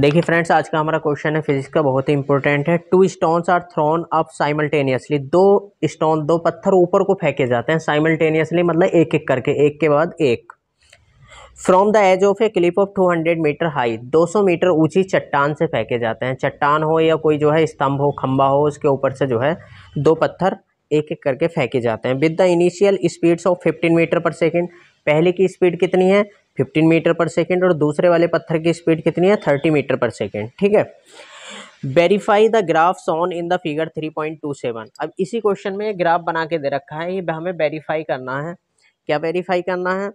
देखिए फ्रेंड्स आज का हमारा क्वेश्चन है फिजिक्स का बहुत ही इंपॉर्टेंट है two stones are thrown up simultaneously दो स्टोन दो पत्थर ऊपर को फेंके जाते हैं साइमल्टेनियसली मतलब एक एक करके एक के बाद एक from the edge of a cliff of 200 metre high 200 metre ऊंची चट्टान से फेंके जाते हैं चट्टान हो या कोई जो है स्तंभ हो खंबा हो उसके ऊपर से जो है दो पत्थर एक एक करके फेंके जाते हैं with the initial speeds of 15 metre per second पहले की स्पीड कितनी है 15 मीटर पर सेकेंड और दूसरे वाले पत्थर की स्पीड कितनी है 30 मीटर पर सेकेंड ठीक है verify the graphs on in the figure 3.27 अब इसी क्वेश्चन में ग्राफ बना के दे रखा है ये हमें वेरीफाई करना है क्या वेरीफाई करना है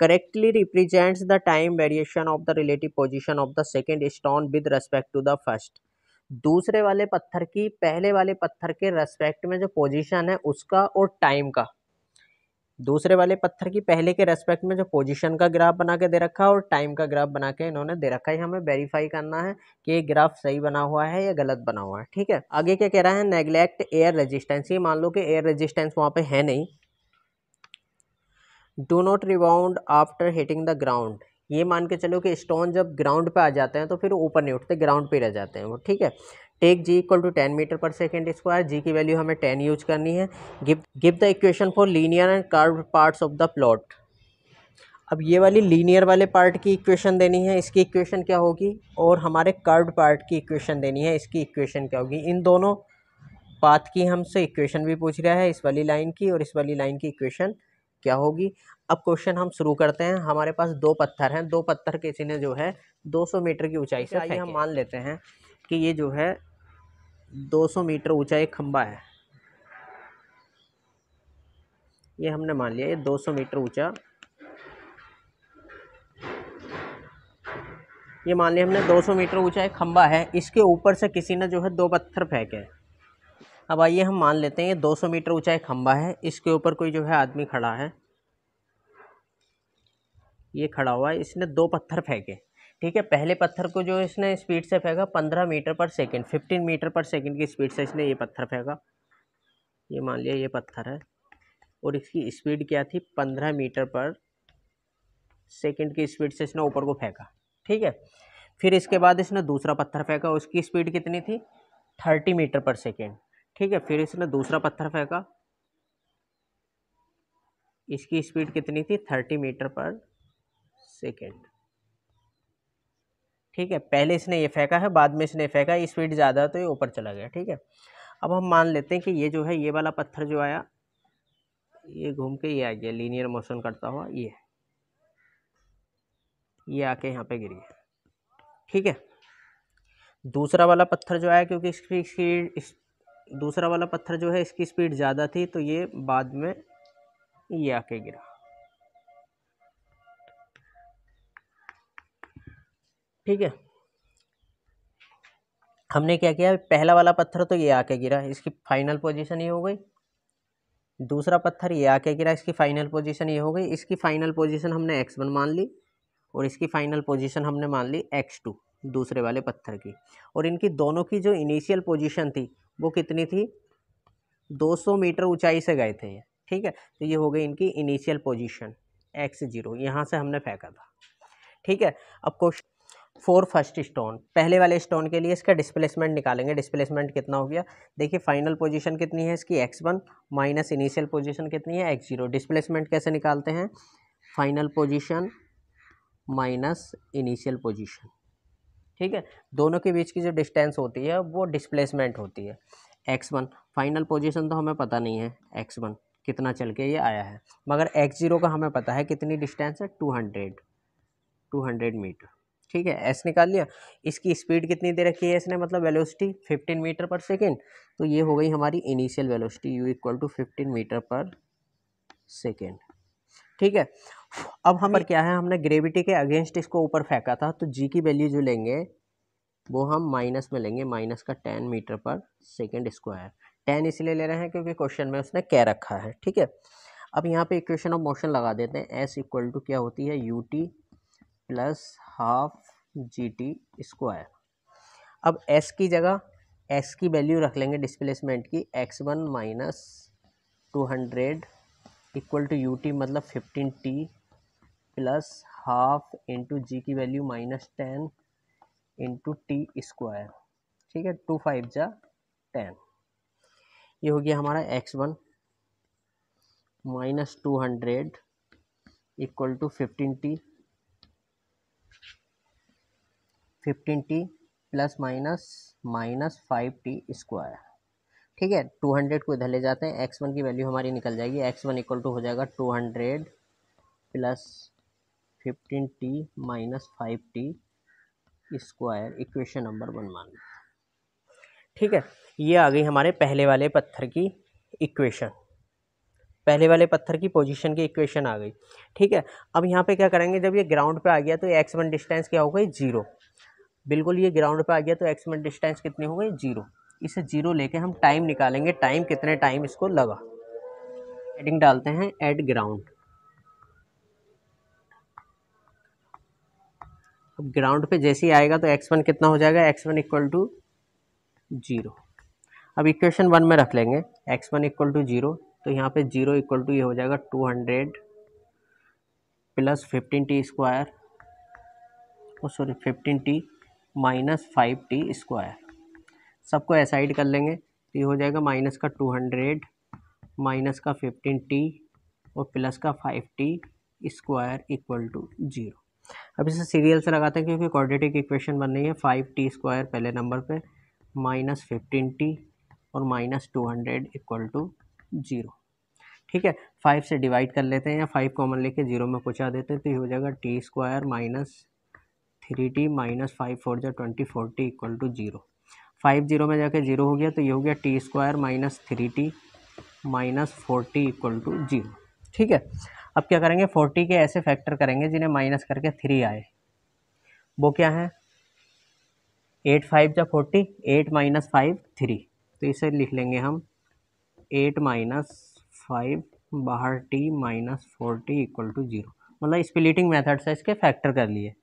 correctly represents the time variation of the relative position of the second stone with respect to the first दूसरे वाले पत्थर की पहले वाले पत्थर के रेस्पेक्ट में जो पोजिशन है उसका और टाइम का दूसरे वाले पत्थर की पहले के रेस्पेक्ट में जो पोजीशन का ग्राफ बना के दे रखा है और टाइम का ग्राफ बना के इन्होंने दे रखा है हमें वेरीफाई करना है कि ये ग्राफ सही बना हुआ है या गलत बना हुआ है ठीक है आगे क्या कह रहा है नेग्लेक्ट एयर रेजिस्टेंस ये मान लो कि एयर रेजिस्टेंस वहाँ पर है नहीं do not rebound after hitting the ground ये मान के चलो कि स्टोन जब ग्राउंड पे आ जाते हैं तो फिर ऊपर नहीं उठते ग्राउंड पे रह जाते हैं वो ठीक है take ji equal to ten metre per second square जी की वैल्यू हमें टेन यूज करनी है give give the equation for linear and curve parts of the plot अब ये वाली लीनियर वाले पार्ट की इक्वेशन देनी है इसकी इक्वेशन क्या होगी और हमारे कर्व पार्ट की इक्वेशन देनी है इसकी इक्वेशन क्या होगी इन दोनों पाथ की हमसे इक्वेशन भी पूछ रहा है इस वाली लाइन की और इस वाली लाइन की इक्वेशन क्या होगी अब क्वेश्चन हम शुरू करते हैं हमारे पास दो पत्थर हैं दो पत्थर के इसी ने जो है 200 मीटर की ऊंचाई से आइए हम मान लेते हैं कि ये जो है 200 मीटर ऊंचा एक खम्बा है ये हमने मान लिया ये 200 मीटर ऊंचा ये मान लिया हमने 200 मीटर ऊंचा एक खंबा है इसके ऊपर से किसी ने जो है दो पत्थर फेंके अब आइए हम मान लेते हैं ये 200 मीटर ऊंचा एक खंबा है इसके ऊपर कोई जो है आदमी खड़ा है ये खड़ा हुआ है इसने दो पत्थर फेंके ठीक है पहले पत्थर को जो इसने स्पीड से फेंका पंद्रह metre per second fifteen metre per second की स्पीड से इसने ये पत्थर फेंका ये मान लिया ये पत्थर है और इसकी स्पीड क्या थी पंद्रह मीटर पर सेकेंड की स्पीड से इसने ऊपर को फेंका ठीक है फिर इसके बाद इसने दूसरा पत्थर फेंका उसकी स्पीड कितनी थी थर्टी मीटर पर सेकेंड ठीक है फिर इसने दूसरा पत्थर फेंका इसकी स्पीड कितनी थी थर्टी मीटर पर सेकेंड ठीक है पहले इसने ये फेंका है बाद में इसने फेंका है स्पीड ज़्यादा है तो ये ऊपर चला गया ठीक है अब हम मान लेते हैं कि ये जो है ये वाला पत्थर जो आया ये घूम के ये आ गया लीनियर मोशन करता हुआ ये ये आके यहाँ पे गिर गया ठीक है दूसरा वाला पत्थर जो आया क्योंकि इसकी स्पीड इस दूसरा वाला पत्थर जो है इसकी स्पीड ज़्यादा थी तो ये बाद में ये आके गिरा ठीक है हमने क्या किया पहला वाला पत्थर तो ये आके गिरा इसकी फाइनल पोजीशन ये हो गई दूसरा पत्थर ये आके गिरा इसकी फाइनल पोजीशन ये हो गई इसकी फाइनल पोजीशन हमने एक्स वन मान ली और इसकी फाइनल पोजीशन हमने मान ली एक्स टू दूसरे वाले पत्थर की और इनकी दोनों की जो इनिशियल पोजीशन थी वो कितनी थी 200 मीटर ऊंचाई से गए थे ये ठीक है तो ये हो गई इनकी इनिशियल पोजिशन एक्स जीरो यहाँ से हमने फेंका था ठीक है अब क्वेश्चन फोर फर्स्ट स्टोन पहले वाले स्टोन के लिए इसका डिस्प्लेसमेंट निकालेंगे डिस्प्लेसमेंट कितना हो गया देखिए फाइनल पोजीशन कितनी है इसकी x one minus initial position कितनी है एक्स जीरो डिस्प्लेसमेंट कैसे निकालते हैं final position minus initial position ठीक है दोनों के बीच की जो डिस्टेंस होती है वो डिस्प्लेसमेंट होती है एक्स वन फाइनल पोजिशन तो हमें पता नहीं है एक्स वन कितना चल के ये आया है मगर एक्स जीरो का हमें पता है कितनी डिस्टेंस है two hundred two hundred metre ठीक है एस निकाल लिया इसकी स्पीड कितनी दे रखी है इसने मतलब वेलोसिटी 15 मीटर पर सेकेंड तो ये हो गई हमारी initial velocity u equal to 15 metre per second ठीक है अब हम क्या है हमने ग्रेविटी के अगेंस्ट इसको ऊपर फेंका था तो जी की वैल्यू जो लेंगे वो हम माइनस में लेंगे माइनस का ten metre per second square ten इसलिए ले रहे हैं क्योंकि क्वेश्चन में उसने कह रखा है ठीक है अब यहाँ पे इक्वेशन ऑफ मोशन लगा देते हैं एस इक्वल टू क्या होती है u t plus half g t square अब एस की जगह एस की वैल्यू रख लेंगे डिस्प्लेसमेंट की x one minus two hundred equal to u t मतलब fifteen t plus half into g की value minus ten into t square ठीक है टू फाइव जा टेन ये हो गया हमारा x one minus two hundred equal to fifteen t fifteen t plus minus minus five t square ठीक है टू हंड्रेड को इधर ले जाते हैं एक्स वन की वैल्यू हमारी निकल जाएगी एक्स वन इक्वल टू हो जाएगा two hundred plus fifteen t minus five t square equation number one मान ठीक है ये आ गई हमारे पहले वाले पत्थर की इक्वेशन पहले वाले पत्थर की पोजीशन की इक्वेशन आ गई ठीक है अब यहाँ पे क्या करेंगे जब ये ग्राउंड पे आ गया तो एक्स वन डिस्टेंस क्या हो गई जीरो बिल्कुल ये ग्राउंड पे आ गया तो एक्स में डिस्टेंस कितनी हो गई जीरो इसे जीरो लेके हम टाइम निकालेंगे टाइम कितने टाइम इसको लगा एडिंग डालते हैं एट ग्राउंड अब ग्राउंड पे जैसे ही आएगा तो एक्स वन कितना हो जाएगा x one equal to zero अब इक्वेशन वन में रख लेंगे x one equal to zero तो यहाँ पे जीरो इक्वल टू ये हो जाएगा two hundred plus fifteen t square sorry fifteen t minus five t square सबको एसाइड कर लेंगे तो ये हो जाएगा माइनस का टू हंड्रेड माइनस का फिफ्टीन टी और प्लस का five t square equal to zero अब इसे सीरियल से लगाते हैं क्योंकि क्वाड्रेटिक इक्वेशन बन रही है फाइव टी स्क्वायर पहले नंबर पे माइनस फिफ्टीन टी और minus two hundred equal to zero ठीक है फाइव से डिवाइड कर लेते हैं या फाइव कॉमन लेके जीरो में पहुँचा देते हैं तो ये हो जाएगा t square minus three t minus five four जो twenty four t equal to zero five zero में जाके जीरो हो गया तो ये हो गया t square minus three t minus forty equal to zero ठीक है अब क्या करेंगे फोर्टी के ऐसे फैक्टर करेंगे जिन्हें माइनस करके थ्री आए वो क्या है एट फाइव या forty eight minus five three तो इसे लिख लेंगे हम एट माइनस फाइव बाहर t minus forty equal to zero मतलब स्प्लिटिंग मेथड से इसके फैक्टर कर लिए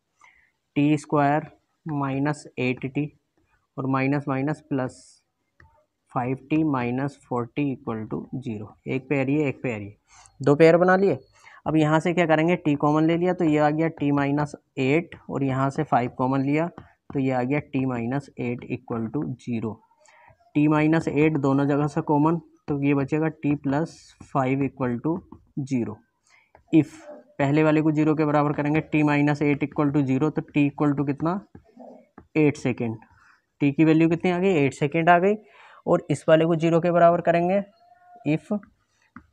t square minus eight t और minus minus plus five t minus forty equal to zero एक पे ये एक पेयर ये दो पेयर बना लिए अब यहाँ से क्या करेंगे टी कॉमन ले लिया तो ये आ गया टी माइनस एट और यहाँ से फाइव कॉमन लिया तो ये आ गया t minus eight equal to zero t minus eight दोनों जगह से कॉमन तो ये बचेगा t plus five equal to zero if पहले वाले को जीरो के बराबर करेंगे t minus eight equal to zero तो टी इक्वल टू कितना एट सेकेंड टी की वैल्यू कितनी आ गई एट सेकेंड आ गई और इस वाले को जीरो के बराबर करेंगे if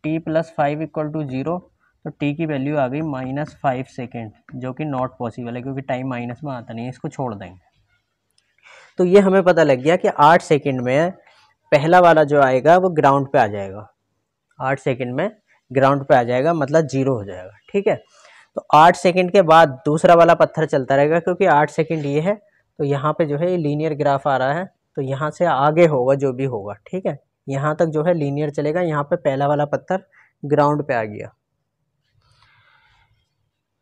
t plus five equal to zero तो टी की वैल्यू आ गई माइनस फाइव सेकेंड जो कि नॉट पॉसिबल है क्योंकि टाइम माइनस में आता नहीं है इसको छोड़ देंगे तो ये हमें पता लग गया कि आठ सेकेंड में पहला वाला जो आएगा वो ग्राउंड पे आ जाएगा आठ सेकेंड में ग्राउंड पे आ जाएगा मतलब जीरो हो जाएगा ठीक है तो आठ सेकेंड के बाद दूसरा वाला पत्थर चलता रहेगा क्योंकि आठ सेकेंड ये है तो यहाँ पे जो है ये लीनियर ग्राफ आ रहा है तो यहाँ से आगे होगा जो भी होगा ठीक है यहाँ तक जो है लीनियर चलेगा यहाँ पे पहला वाला पत्थर ग्राउंड पे आ गया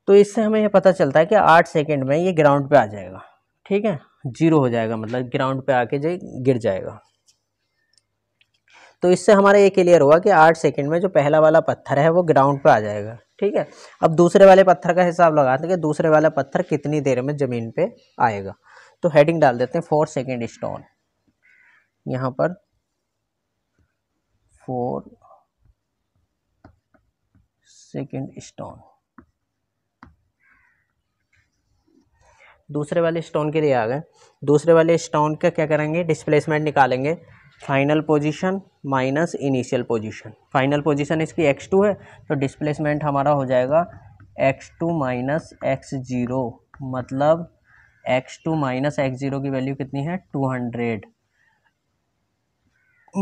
तो इससे हमें यह पता चलता है कि आठ सेकेंड में ये ग्राउंड पे आ जाएगा ठीक है जीरो हो जाएगा मतलब ग्राउंड पे आके जो गिर जाएगा तो इससे हमारा ये क्लियर हुआ कि आठ सेकेंड में जो पहला वाला पत्थर है वो ग्राउंड पर आ जाएगा ठीक है अब दूसरे वाले पत्थर का हिसाब लगाते हैं कि दूसरे वाला पत्थर कितनी देर में ज़मीन पर आएगा तो हेडिंग डाल देते हैं फोर सेकेंड स्टोन यहाँ पर फोर सेकेंड स्टोन दूसरे वाले स्टोन के लिए आ गए दूसरे वाले स्टोन का क्या करेंगे डिस्प्लेसमेंट निकालेंगे final position minus initial position final position इसकी एक्स टू है तो डिस्प्लेसमेंट हमारा हो जाएगा x two minus x zero मतलब x two minus x zero की वैल्यू कितनी है टू हंड्रेड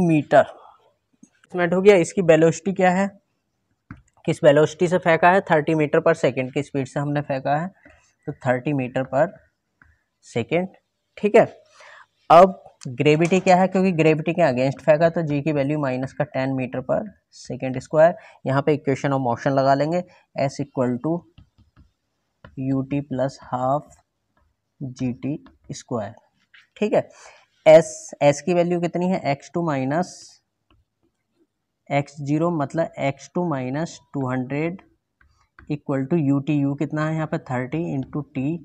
मीटर डिस्प्लेसमेंट हो गया इसकी वेलोसिटी क्या है किस वेलोसिटी से फेंका है थर्टी मीटर पर सेकेंड की स्पीड से हमने फेंका है तो थर्टी मीटर पर सेकेंड ठीक है अब ग्रेविटी क्या है क्योंकि ग्रेविटी के अगेंस्ट फेंका तो जी की वैल्यू माइनस का ten metre per second square यहाँ पे इक्वेशन ऑफ मोशन लगा लेंगे S equal to u t plus half g t square ठीक है एस एस की वैल्यू कितनी है x two minus x zero मतलब x two minus two hundred equal to u T U कितना है यहाँ पे thirty into T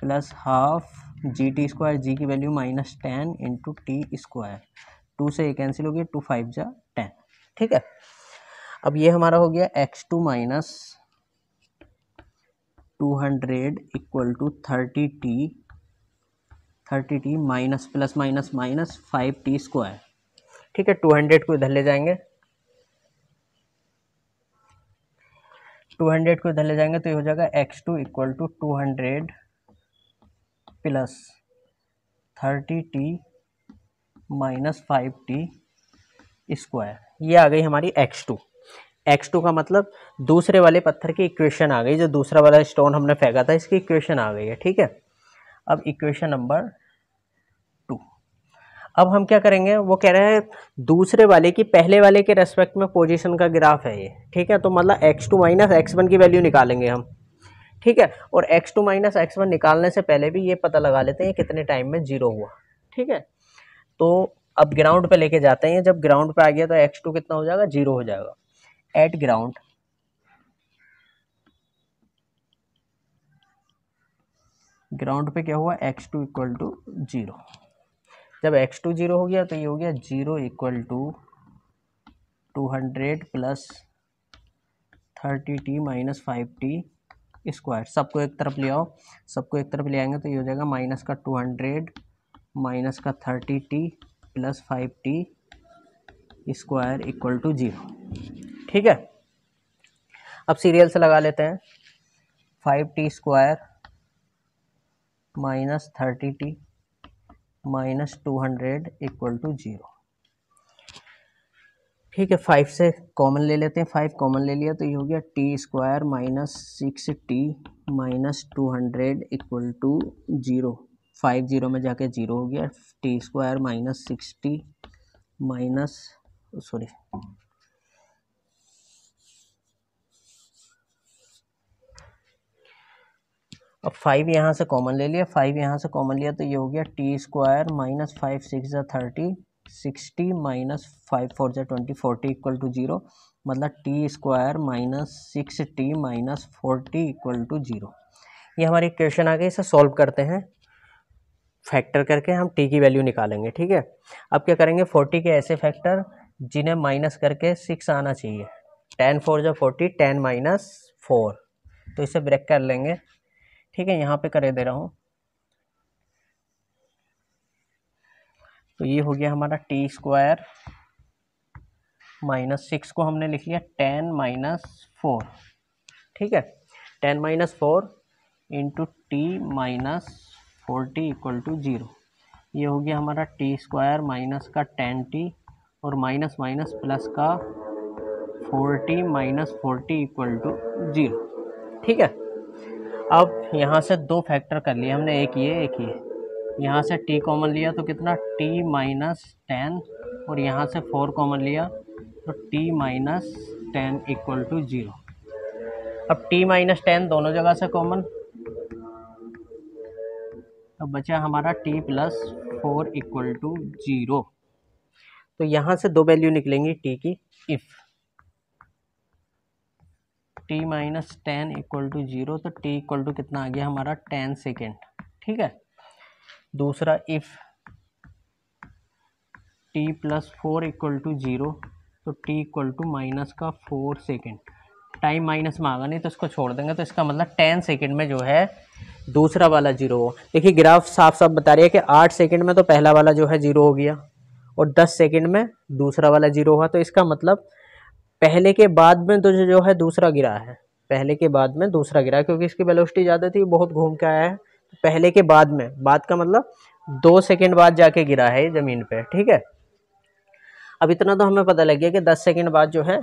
plus half g t square जी की value minus ten into t square two से ये कैंसिल हो गया टू फाइव जा टेन ठीक है अब ये हमारा हो गया x two minus two hundred equal to thirty t thirty t minus plus minus minus five t square ठीक है टू हंड्रेड को इधर ले जाएंगे टू हंड्रेड को इधर ले जाएंगे तो ये हो जाएगा x two equal to two hundred plus thirty t minus five t square ये आ गई हमारी एक्स टू एक्स टू का मतलब दूसरे वाले पत्थर की इक्वेशन आ गई जो दूसरा वाला स्टोन हमने फेंका था इसकी इक्वेशन आ गई है ठीक है अब इक्वेशन नंबर टू अब हम क्या करेंगे वो कह रहे हैं दूसरे वाले की पहले वाले के रेस्पेक्ट में पोजीशन का ग्राफ है ये ठीक है तो मतलब x two minus x one की वैल्यू निकालेंगे हम ठीक है और x two minus x one निकालने से पहले भी ये पता लगा लेते हैं कितने टाइम में जीरो हुआ ठीक है तो अब ग्राउंड पे लेके जाते हैं जब ग्राउंड पे आ गया तो x2 कितना हो जाएगा जीरो हो जाएगा एट ग्राउंड ग्राउंड पे क्या हुआ x two equal to zero जब एक्स टू जीरो हो गया तो ये हो गया zero equal to two hundred plus thirty t minus five t square सबको एक तरफ ले आओ सबको एक तरफ ले आएंगे तो ये हो जाएगा माइनस का टू हंड्रेड माइनस का thirty t plus five t square equal to zero ठीक है अब सीरियल से लगा लेते हैं five t square minus thirty t minus two hundred equal to zero ठीक है फाइव से कॉमन ले लेते हैं फाइव कॉमन ले लिया तो ये हो गया t square minus six t minus two hundred equal to zero five zero में जाके ज़ीरो हो गया t square minus six t minus sorry अब फाइव यहाँ से कॉमन ले लिया फाइव यहाँ से कॉमन लिया तो ये हो गया t square minus five six thirty sixty minus five four जै twenty forty equal to zero मतलब t square minus six t minus forty equal to zero ये हमारी क्वेश्चन आ गई इसे सॉल्व करते हैं फैक्टर करके हम टी की वैल्यू निकालेंगे ठीक है अब क्या करेंगे फोर्टी के ऐसे फैक्टर जिन्हें माइनस करके सिक्स आना चाहिए टेन फोर जो फोर्टी टेन माइनस फोर तो इसे ब्रेक कर लेंगे ठीक है यहाँ पे करे दे रहा हूँ तो ये हो गया हमारा टी स्क्वायर माइनस सिक्स को हमने लिख लिया टेन माइनस फोर ठीक है ten minus four into t minus forty equal to zero ये हो गया हमारा टी स्क्वायर माइनस का टेन टी और माइनस माइनस प्लस का forty minus forty equal to zero ठीक है अब यहाँ से दो फैक्टर कर लिए हमने एक ये एक ये यहाँ से t कॉमन लिया तो कितना t माइनस टेन और यहाँ से फोर कॉमन लिया तो t minus ten equal to zero अब t माइनस टेन दोनों जगह से कॉमन अब बचा हमारा t plus four equal to zero तो यहाँ से दो वैल्यू निकलेंगी t की if t minus ten equal to zero तो टी इक्वल टू कितना आ गया हमारा टेन सेकेंड ठीक है दूसरा if t plus four equal to zero तो टी इक्वल टू माइनस का फोर सेकेंड टाइम माइनस मांगा नहीं तो इसको छोड़ देंगे तो इसका मतलब टेन सेकेंड में जो है दूसरा वाला जीरो हो देखिए ग्राफ साफ साफ बता रही है कि आठ सेकेंड में तो पहला वाला जो है जीरो हो गया और दस सेकेंड में दूसरा वाला जीरो हुआ तो इसका मतलब पहले के बाद में तो जो है दूसरा गिरा है पहले के बाद में दूसरा गिरा क्योंकि इसकी वेलोसिटी ज़्यादा थी बहुत घूम के आया है पहले के बाद में बाद का मतलब दो सेकेंड बाद जाके गिरा है ये ज़मीन पे ठीक है अब इतना तो हमें पता लग गया कि दस सेकेंड बाद जो है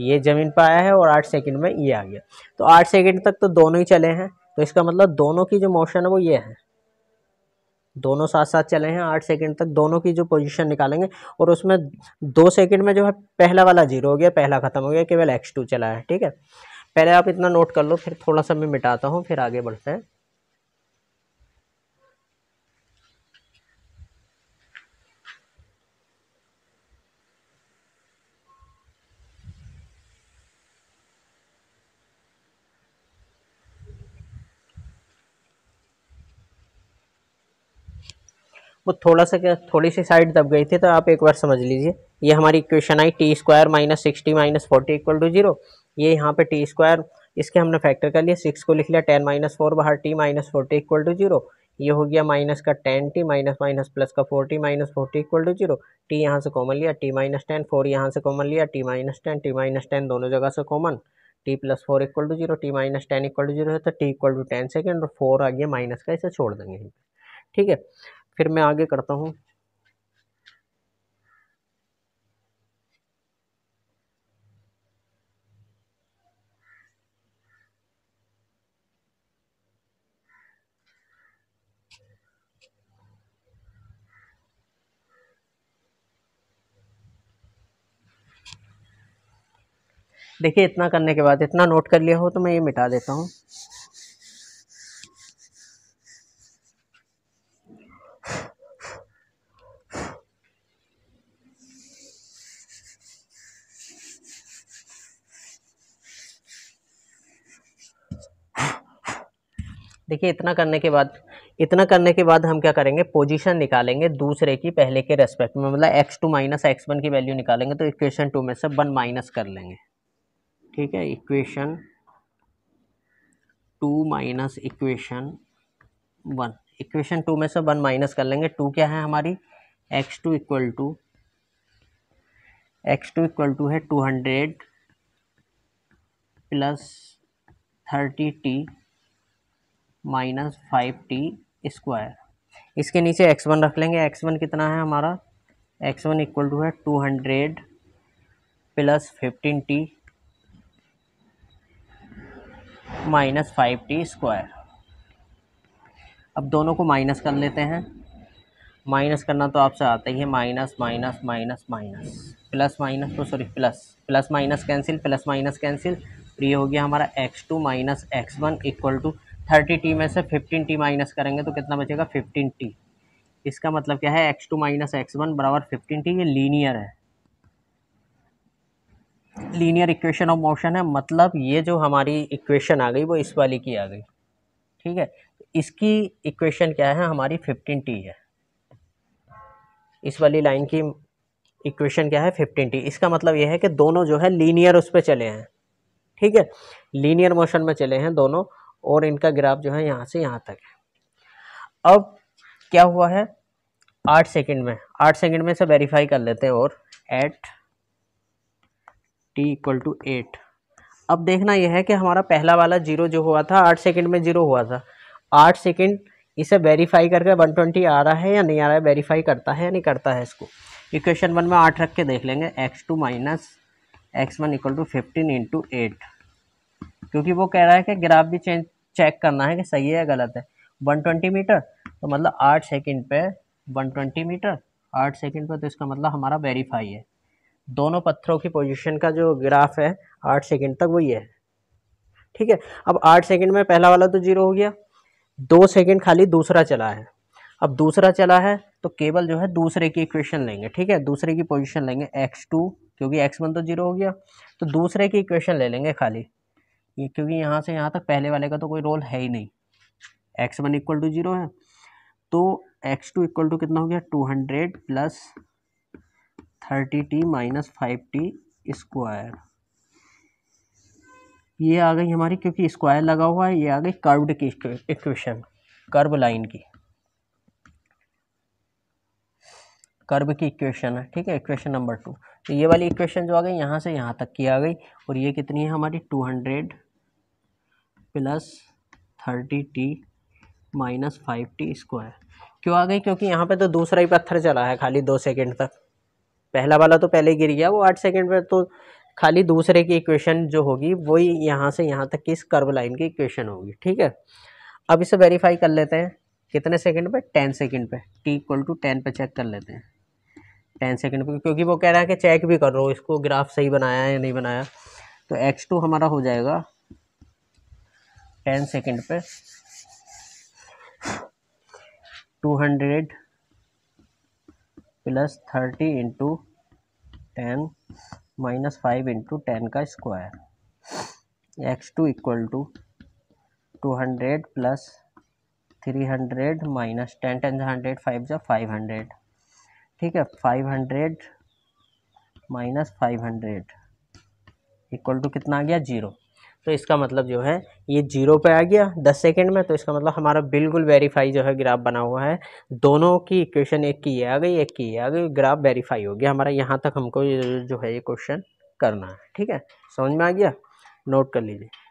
ये ज़मीन पर आया है और आठ सेकेंड में ये आ गया तो आठ सेकेंड तक तो दोनों ही चले हैं तो इसका मतलब दोनों की जो मोशन है वो ये है दोनों साथ साथ चले हैं आठ सेकंड तक दोनों की जो पोजीशन निकालेंगे और उसमें दो सेकंड में जो है पहला वाला जीरो हो गया पहला ख़त्म हो गया केवल एक्स टू चला है ठीक है पहले आप इतना नोट कर लो फिर थोड़ा सा मैं मिटाता हूँ फिर आगे बढ़ते हैं वो थोड़ा सा क्या थोड़ी सी साइड दब गई थी तो आप एक बार समझ लीजिए ये हमारी इक्वेशन आई t square minus sixty minus forty equal to zero ये यहाँ पे टी स्क्वायर इसके हमने फैक्टर कर लिया सिक्स को लिख लिया टेन माइनस फोर बाहर t minus forty equal to zero ये हो गया माइनस का ten t minus minus plus का four t minus forty equal to zero t यहाँ से कॉमन लिया टी माइनस टेन फोर यहाँ से कॉमन लिया t minus ten t minus ten दोनों जगह से common t plus four equal to zero t minus ten equal to zero है तो t equal to ten second और फोर आ गया माइनस का इसे छोड़ देंगे ठीक है फिर मैं आगे करता हूँ देखिए इतना करने के बाद इतना नोट कर लिया हो तो मैं ये मिटा देता हूँ देखिए इतना करने के बाद इतना करने के बाद हम क्या करेंगे पोजीशन निकालेंगे दूसरे की पहले के रेस्पेक्ट में मतलब x two minus x one की वैल्यू निकालेंगे तो इक्वेशन टू में से वन माइनस कर लेंगे ठीक है equation two minus equation one equation two में से वन माइनस कर लेंगे टू क्या है हमारी x two equal to x two equal to है two hundred plus thirty t minus five t square इसके नीचे एक्स वन रख लेंगे एक्स वन कितना है हमारा एक्स वन इक्वल टू है two hundred plus fifteen t minus five t square अब दोनों को माइनस कर लेते हैं माइनस करना तो आपसे आता ही है minus minus minus minus plus minus तो sorry plus plus minus cancel plus minus cancel तो ये हो गया हमारा x two minus x one equal to thirty t में से फिफ्टीन टी माइनस करेंगे तो कितना बचेगा फिफ्टीन टी इसका मतलब क्या है x two minus x one बराबर फिफ्टीन टी ये लीनियर है लीनियर इक्वेशन ऑफ मोशन है मतलब ये जो हमारी इक्वेशन आ गई वो इस वाली की आ गई ठीक है इसकी इक्वेशन क्या है हमारी फिफ्टीन टी है इस वाली लाइन की इक्वेशन क्या है फिफ्टीन टी इसका मतलब ये है कि दोनों जो है लीनियर उस पर चले हैं ठीक है लीनियर मोशन में चले हैं दोनों और इनका ग्राफ जो है यहाँ से यहाँ तक है अब क्या हुआ है आठ सेकंड में आठ सेकंड में से वेरीफाई कर लेते हैं और at t equal to eight अब देखना यह है कि हमारा पहला वाला जीरो जो हुआ था आठ सेकंड में जीरो हुआ था आठ सेकंड इसे वेरीफाई करके वन ट्वेंटी आ रहा है या नहीं आ रहा है वेरीफाई करता है या नहीं करता है इसको इक्वेशन वन में आठ रख के देख लेंगे x two minus x one equal to fifteen into eight क्योंकि वो कह रहा है कि ग्राफ भी चेंज चेक करना है कि सही है या गलत है 120 मीटर तो मतलब आठ सेकंड पे 120 मीटर आठ सेकंड पे तो इसका मतलब हमारा वेरीफाई है दोनों पत्थरों की पोजीशन का जो ग्राफ है आठ सेकंड तक वही है ठीक है अब आठ सेकंड में पहला वाला तो जीरो हो गया दो सेकेंड खाली दूसरा चला है अब दूसरा चला है तो केवल जो है दूसरे की इक्वेशन लेंगे ठीक है दूसरे की पोजीशन लेंगे एक्स टू क्योंकि एक्स वन तो जीरो हो गया तो दूसरे की इक्वेशन ले लेंगे खाली क्योंकि यहाँ से यहाँ तक पहले वाले का तो कोई रोल है ही नहीं x one equal to zero है तो एक्स टू इक्वल टू कितना हो गया two hundred plus thirty t minus five t square ये आ गई हमारी क्योंकि स्क्वायर लगा हुआ है ये आ गई कर्व्ड की इक्वेशन कर्व लाइन की कर्व की इक्वेशन है ठीक है इक्वेशन नंबर टू तो ये वाली इक्वेशन जो आ गई यहाँ से यहाँ तक की आ गई और ये कितनी है हमारी two hundred plus thirty t minus five t square क्यों आ गई क्योंकि यहाँ पे तो दूसरा ही पत्थर चला है खाली दो सेकंड तक पहला वाला तो पहले गिर गया वो आठ सेकंड में तो खाली दूसरे की इक्वेशन जो होगी वही यहाँ से यहाँ तक की इस कर्व लाइन की इक्वेशन होगी ठीक है अब इसे वेरीफाई कर लेते हैं कितने सेकंड पे टेन सेकंड पे टी इक्वल टू टेन पर चेक कर लेते हैं टेन सेकंड पे क्योंकि वो कह रहा है कि चेक भी कर रहा हूँ इसको ग्राफ सही बनाया या नहीं बनाया तो एक्स टू हमारा हो जाएगा टेन सेकेंड पे two hundred plus thirty into ten minus five into ten का square x two equal to two hundred plus three hundred minus ten ten hundred five जो फाइव हंड्रेड ठीक है five hundred minus five hundred equal to कितना आ गया zero तो इसका मतलब जो है ये जीरो पे आ गया दस सेकेंड में तो इसका मतलब हमारा बिल्कुल वेरीफाई जो है ग्राफ बना हुआ है दोनों की इक्वेशन एक की आ गई एक की आ गई ग्राफ वेरीफाई हो गया हमारा यहाँ तक हमको जो है ये क्वेश्चन करना है ठीक है समझ में आ गया नोट कर लीजिए